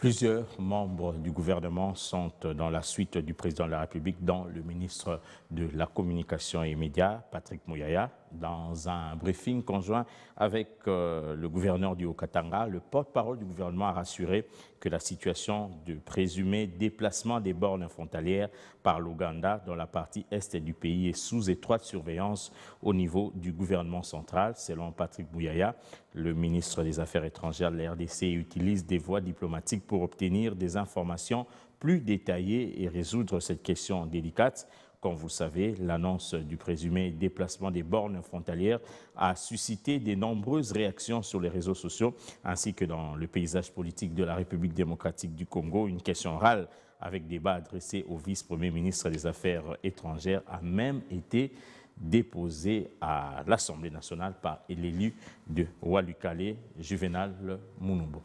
Plusieurs membres du gouvernement sont dans la suite du président de la République, dont le ministre de la Communication et Médias, Patrick Mouyaya, dans un briefing conjoint avec euh, le gouverneur du Haut-Katanga, le porte-parole du gouvernement a rassuré que la situation de présumé déplacement des bornes frontalières par l'Ouganda dans la partie est du pays est sous étroite surveillance au niveau du gouvernement central. Selon Patrick Bouyaya, le ministre des Affaires étrangères de la RDC utilise des voies diplomatiques pour obtenir des informations plus détaillé et résoudre cette question délicate. Comme vous le savez, l'annonce du présumé déplacement des bornes frontalières a suscité de nombreuses réactions sur les réseaux sociaux ainsi que dans le paysage politique de la République démocratique du Congo. Une question orale avec débat adressé au vice-premier ministre des Affaires étrangères a même été déposée à l'Assemblée nationale par l'élu de Walukale Juvenal Mounoubo.